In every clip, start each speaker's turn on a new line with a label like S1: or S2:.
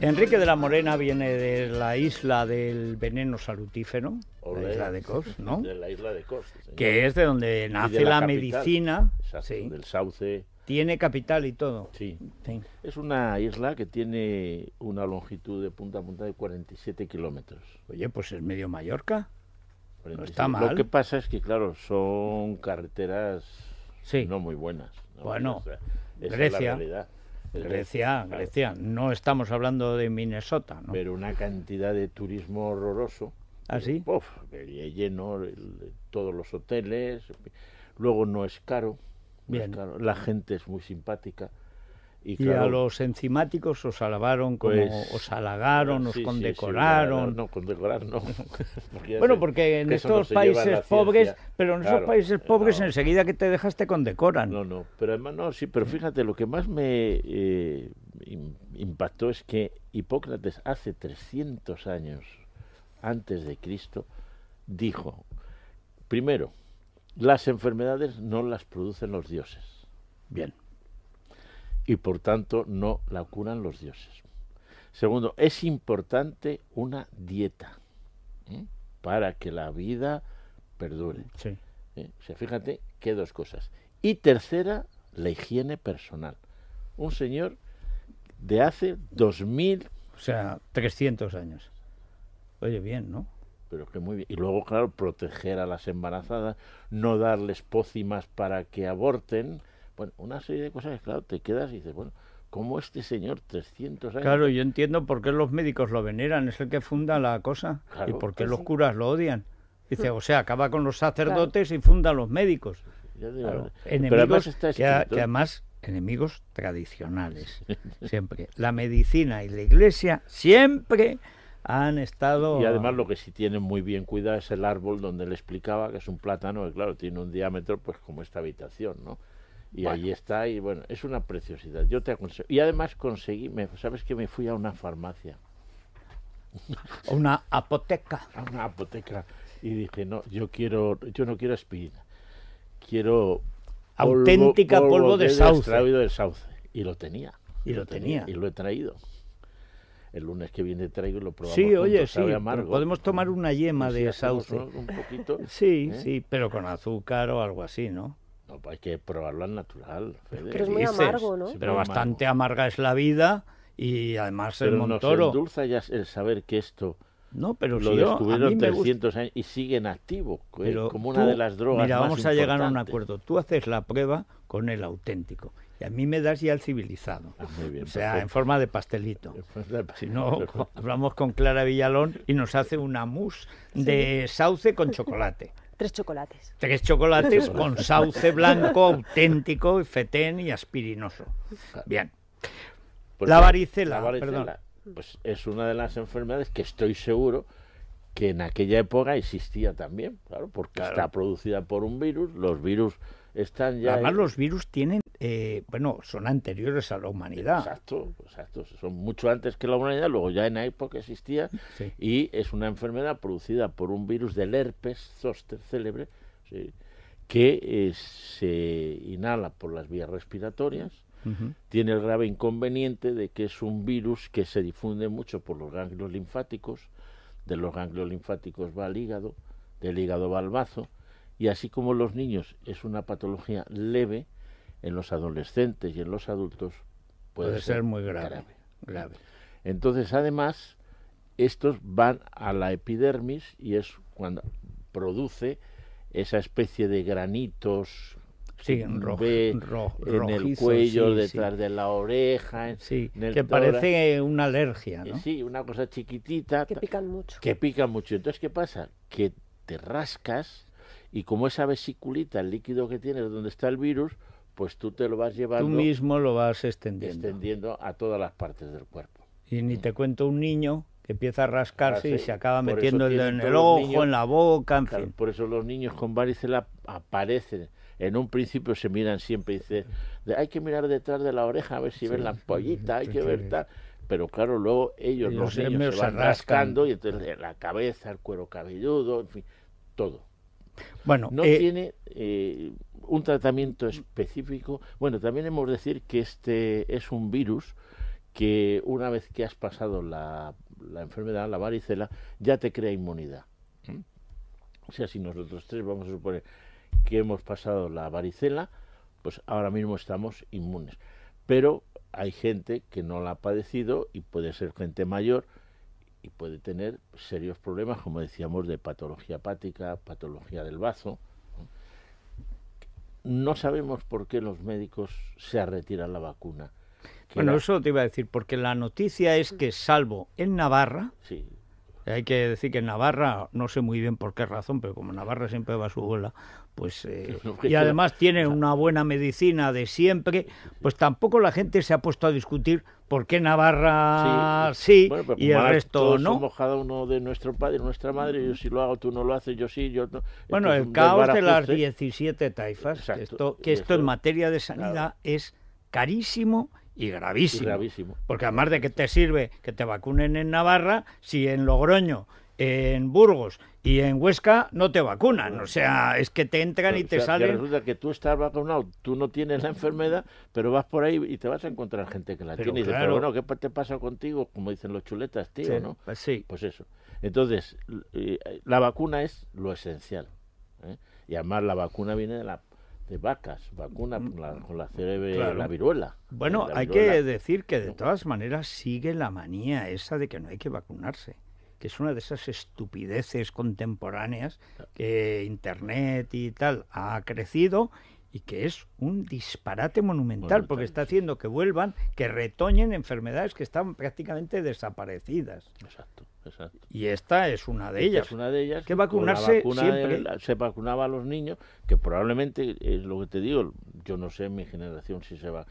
S1: Enrique de la Morena viene de la isla del veneno salutífero, la isla de Cos, ¿no? De la
S2: isla de Que es de donde nace la, medicina. del sauce. Tiene capital y todo. Sí. Es una isla que tiene una longitud de punta a punta de 47 kilómetros. Oye, pues es medio Mallorca. No está mal. Lo que pasa es que, claro, son carreteras no muy buenas. Bueno, Grecia. Grecia, Grecia, no estamos hablando de Minnesota, ¿no? Pero una cantidad de turismo horroroso. ¿Así? ¿Ah, Uf, lleno todos los hoteles. Luego no es caro. Es caro. La gente es muy simpática. Y, a los enzimáticos os alabaron, como pues, os halagaron,
S1: os condecoraron. no, condecorar no. bueno, porque en estos países pobres, pero en esos países eh, pobres enseguida que te dejaste te condecoran. No, no,
S2: pero además no, sí, pero fíjate, lo que más me eh, impactó es que Hipócrates hace 300 años antes de Cristo dijo, primero, las enfermedades no las producen los dioses. Bien y por tanto no la curan los dioses. Segundo, es importante una dieta ¿eh? para que la vida perdure. Sí. ¿Eh? O sea, fíjate qué dos cosas. Y tercera, la higiene personal. Un señor de hace 2000... O sea, 300 años. Oye, bien, ¿no? Pero que muy bien. Y luego, claro, proteger a las embarazadas, no darles pócimas para que aborten, bueno, una serie de cosas claro, te quedas y dices, bueno, ¿cómo este señor 300 años? Claro,
S1: yo entiendo por qué los médicos lo veneran, es el que funda la cosa, y por qué los curas lo odian. Dice, o sea, acaba con los sacerdotes y funda los médicos.
S2: Enemigos además enemigos tradicionales.
S1: Siempre. La medicina y la iglesia siempre han estado. Y además
S2: lo que sí tienen muy bien cuidado es el árbol donde le explicaba que es un plátano que, claro, tiene un diámetro pues como esta habitación, ¿no? Y ahí está, y bueno, es una preciosidad. Yo te aconsejo. Y además conseguí, me, ¿sabes que Me fui a una farmacia. una apoteca. A una apoteca. Y dije, no, yo quiero, yo no quiero aspirina. Quiero. Auténtica polvo, de, sauce. Y lo tenía. Y lo, tenía. Y lo he traído. El lunes que viene traigo y lo probamos. Sí, oye, sí. Podemos
S1: tomar una yema de sauce. Un poquito. sí, ¿eh? sí, pero con azúcar o algo así, ¿no? Pues hay que probarlo al natural. Pero es muy amargo, ¿no? Pero bastante amarga es la vida y además el Montoro. Nos
S2: ya el saber que esto. No, pero lo descubrieron 300 años y siguen activo, eh, como una de las drogas. Mira, vamos a llegar a un
S1: acuerdo. Tú haces la prueba con el auténtico y a mí me das ya el civilizado. Ah, bien, o sea, en forma de pastelito. Si no, hablamos con Clara Villalón y nos hace una mousse de sauce con chocolate.
S3: Tres chocolates.
S1: Tres chocolates con sauce blanco auténtico, fetén y aspirinoso. Bien. Pues la, varicela, la
S2: pues, es una de las enfermedades que estoy seguro que en aquella época existía también, claro, porque está producida por un virus, los virus están ya... Además, los virus tienen eh, bueno, son anteriores a la humanidad. Exacto, exacto. Son mucho antes que la humanidad, luego ya en la época existía, y es una enfermedad producida por un virus del herpes zoster célebre, que eh, se inhala por las vías respiratorias, tiene el grave inconveniente de que es un virus que se difunde mucho por los ganglios linfáticos, de los ganglios linfáticos va al hígado, del hígado va al bazo, y así como los niños es una patología leve, en los adolescentes y en los adultos puede, ser, muy grave, grave. Entonces, además, estos van a la epidermis y es cuando produce esa especie de granitos sí, en el cuello, detrás de la oreja. Sí, que parece una alergia, eh, ¿no? Sí, una cosa chiquitita. Que pican mucho. Que pican mucho. Entonces, ¿qué pasa? Que te rascas y como esa vesiculita, el líquido que tienes donde está el virus, pues tú te lo vas llevando. Tú mismo
S1: lo vas extendiendo.
S2: Extendiendo a todas las partes del cuerpo.
S1: Y ni te cuento un niño que empieza a rascarse y se acaba metiendo en el ojo, en la boca, en
S2: Por eso los niños con varicela aparecen. En un principio se miran siempre y dicen, hay que mirar detrás de la oreja a ver si ven la pollita, hay que ver tal. Pero claro, luego ellos, no los niños se van rascando y entonces la cabeza, el cuero cabelludo, en fin, todo no eh, tiene eh, un tratamiento específico. Bueno, también hemos de decir que este es un virus que una vez que has pasado la, la enfermedad, la varicela, ya te crea inmunidad. Mm. O sea, si nosotros tres vamos a suponer que hemos pasado la varicela, pues ahora mismo estamos inmunes. Pero hay gente que no la ha padecido y puede ser gente mayor y puede tener serios problemas, como decíamos, de patología hepática, patología del bazo. No sabemos por qué los médicos se retiran la vacuna. Bueno, eso
S1: te iba a decir, porque la noticia es que salvo en Navarra, hay que decir que Navarra, no sé muy bien por qué razón, pero como Navarra siempre va a su bola, pues, eh, pues y además tiene una buena medicina de siempre, pues tampoco la gente se ha puesto a discutir por qué Navarra sí,
S2: y el resto no. Somos cada uno de nuestro padre, nuestra madre, yo si lo hago, tú no lo haces, yo sí, yo no. Bueno, el caos de las
S1: 17 taifas, que esto, que esto en materia de sanidad es carísimo y gravísimo. Porque además de que te sirve que te vacunen en Navarra si en Logroño, en Burgos y en Huesca no te vacunan. O sea, es que te entran y te salen. Resulta
S2: que tú estás vacunado, tú no tienes la enfermedad, pero vas por ahí y te vas a encontrar gente que la tiene. pero bueno, ¿qué te pasa contigo? Como dicen los chuletas, tío, ¿no? Pues, pues, eso. Entonces, eh, la vacuna es lo esencial. ¿eh? Y además la vacuna viene de la de vacas, vacuna con mm, la, con la viruela. Bueno, hay que
S1: decir que de todas maneras sigue la manía esa de que no hay que vacunarse, que es una de esas estupideces contemporáneas que Internet y tal ha crecido y que es un disparate monumental, porque está haciendo que vuelvan, que retoñen enfermedades que están prácticamente desaparecidas. Exacto. Y esta es una de ellas.
S2: una de ellas. Que vacunarse siempre. se vacunaba a los niños, que probablemente es eh, lo que te digo. Yo no sé en mi generación si se va,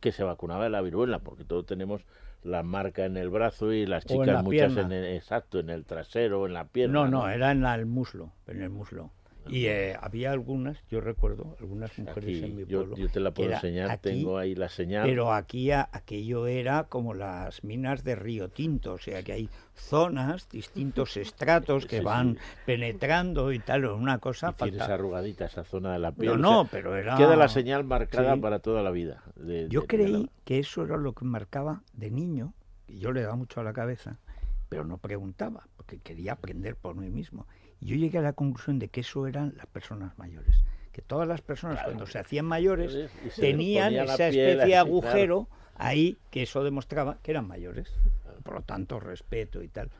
S2: que se vacunaba de la viruela, porque todos tenemos la marca en el brazo y las chicas muchas en el, exacto en el trasero, en la pierna. No, no,
S1: era en el muslo, en el muslo. Y eh, había algunas, yo recuerdo, algunas mujeres en mi pueblo.
S2: Yo, te la puedo enseñar, tengo ahí la señal. Pero
S1: aquí aquello era como las minas de Río Tinto, o sea que hay zonas, distintos estratos que van penetrando y tal, una cosa y Tienes
S2: arrugadita esa zona de la piel. No, no, pero era... Queda la señal marcada para toda la vida. yo creí
S1: que eso era lo que marcaba de niño, y yo le daba mucho a la cabeza, pero no preguntaba, porque quería aprender por mí mismo yo llegué a la conclusión de que eso eran las personas mayores. Que todas las personas cuando se hacían mayores tenían esa especie de agujero ahí que eso demostraba que eran mayores. Por lo tanto, respeto y tal.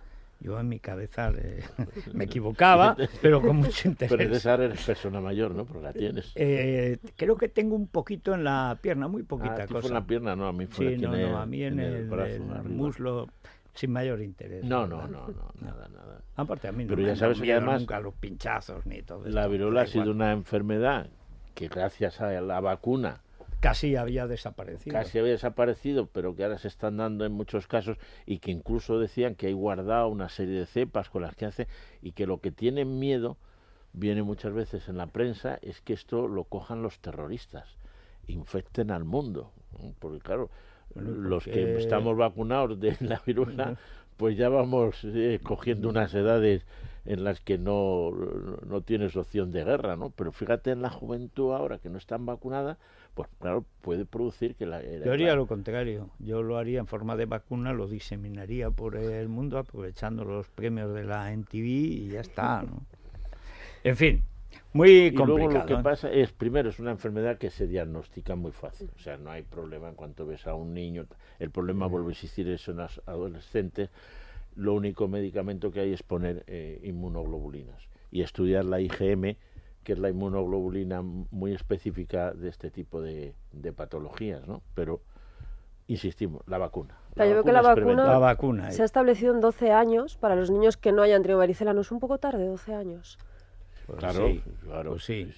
S1: Yo en mi cabeza eh, me equivocaba, pero con mucho interés. Pero de esa eres
S2: persona mayor, ¿no? Porque la tienes.
S1: Eh, creo que tengo un poquito en la pierna, muy ah, poquita cosa. en la pierna, no, a mí fue sí, no, a mí en, el, el, brazo, el muslo sin mayor
S2: interés. No, no, no, nada,
S1: nada. Aparte, a mí no sabes nunca los pinchazos ni todo.
S2: La viruela ha sido una enfermedad que gracias a la vacuna
S1: casi había desaparecido.
S2: Casi había desaparecido, pero que ahora se están dando en muchos casos y que incluso decían que hay guardado una serie de cepas con las que hace y que lo que tienen miedo viene muchas veces en la prensa es que esto lo cojan los terroristas, infecten al mundo, porque claro, los que estamos vacunados de la viruela, pues ya vamos eh, cogiendo unas edades en las que no, no tienes opción de guerra, ¿no? Pero fíjate en la juventud ahora que no están vacunadas pues claro, puede producir que la... Eh, yo
S1: haría lo contrario, yo lo haría en forma de vacuna, lo diseminaría por el mundo
S2: aprovechando los premios de la NTV y ya está, ¿no?
S1: En fin, muy complicado. y Luego lo que ¿eh? pasa
S2: es, primero, es una enfermedad que se diagnostica muy fácil. O sea, no hay problema en cuanto ves a un niño. El problema, vuelve a existir, es en los adolescentes. Lo único medicamento que hay es poner eh, inmunoglobulinas y estudiar la IgM, que es la inmunoglobulina muy específica de este tipo de, patologías, ¿no? Pero, insistimos, la vacuna. yo vacuna, que la vacuna, se ha
S3: establecido en 12 años para los niños que no hayan tenido varicela. ¿No es un poco tarde, 12 años?
S2: claro, pues claro. Pues sí.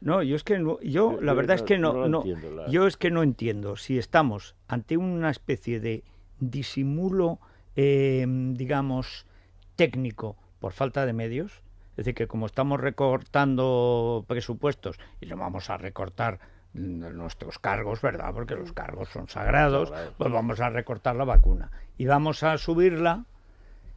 S1: no, yo es que no, yo, la verdad es que no, entiendo, yo es que no entiendo si estamos ante una especie de disimulo, em, digamos, técnico por falta de medios. Es decir, que como estamos recortando presupuestos y no vamos a recortar mm, nuestros cargos, ¿verdad? Porque los cargos son sagrados, pues vamos a recortar la vacuna y vamos a subirla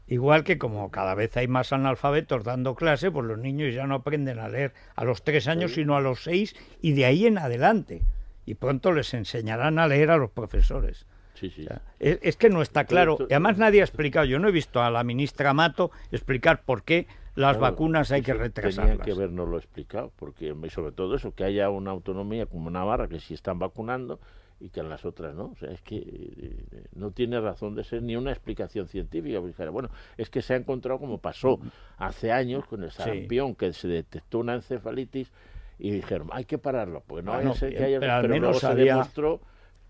S1: Igual que como cada vez hay más analfabetos dando clase, pues los niños ya no aprenden a leer a los tres años, sino a los seis y de ahí en adelante. Y pronto les enseñarán a leer a los profesores. Sí, sí. es, que no está claro. Y además nadie ha explicado. Yo no he visto a la ministra Mato explicar por qué las vacunas hay que retrasarlas. Tenía que
S2: habernoslo explicado, porque sobre todo eso, que haya una autonomía como Navarra que si están vacunando, y que en las otras no. O sea, es que eh, eh, no tiene razón de ser ni una explicación científica. bueno, es que se ha encontrado como pasó hace años con el sarampión, que se detectó una encefalitis y dijeron, hay que pararlo, pues no, bueno, que haya... Pero, pero luego sabía... se demostró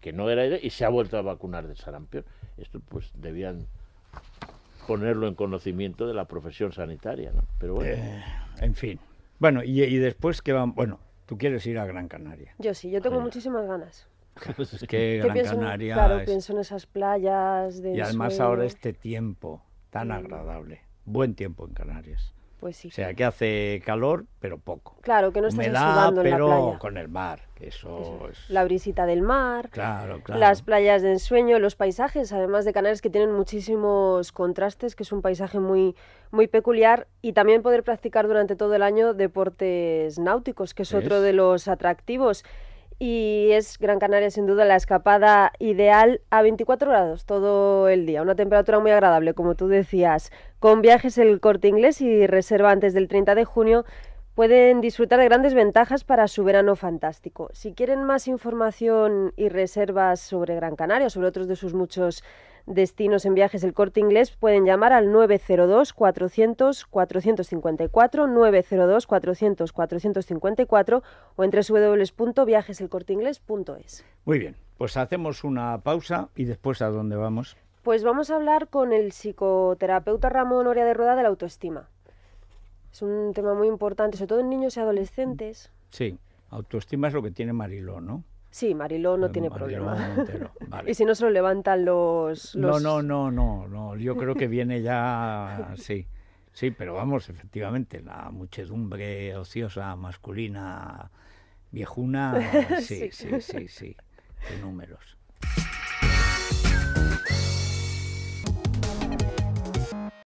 S2: que no era y se ha vuelto a vacunar del sarampión. Esto pues debían ponerlo en conocimiento de la profesión sanitaria, ¿no? Pero bueno. Eh, en fin. Bueno,
S1: y, y después que van... Bueno, tú quieres ir a Gran Canaria.
S3: Yo sí, yo tengo muchísimas ganas.
S1: Pues que Gran Canaria. Claro, pienso
S3: en esas playas. De y además ahora
S1: este tiempo tan mm. agradable. Buen tiempo en Canarias. Pues sí. O sea, que hace calor, pero poco.
S3: Claro, que no estás en pero la playa.
S1: con el mar,
S3: La brisita del mar. Claro, claro. Las playas de ensueño, los paisajes, además de Canarias, que tienen muchísimos contrastes, que es un paisaje muy, muy peculiar. Y también poder practicar durante todo el año deportes náuticos, que ¿Es? otro de los atractivos y es Gran Canaria sin duda la escapada ideal a 24 grados todo el día, una temperatura muy agradable como tú decías. Con viajes el corte inglés y reserva antes del 30 de junio pueden disfrutar de grandes ventajas para su verano fantástico. Si quieren más información y reservas sobre Gran Canaria, o sobre otros de sus muchos destinos en viajes El Corte Inglés pueden llamar al 902 400 454 902 400 454 o en es.
S1: Muy bien, pues hacemos una pausa y después a dónde vamos.
S3: Pues vamos a hablar con el psicoterapeuta Ramón Orea de Rueda de la autoestima. Es un tema muy importante, sobre todo en niños y adolescentes.
S1: Sí, autoestima es lo que tiene Mariló, ¿no?
S3: Sí, Mariló no tiene problema. Y si no se lo levantan los, No, no,
S1: no, no, no. Yo creo que viene ya. Sí, sí, pero vamos, efectivamente, la muchedumbre ociosa masculina viejuna. sí, sí, sí, sí. sí. números.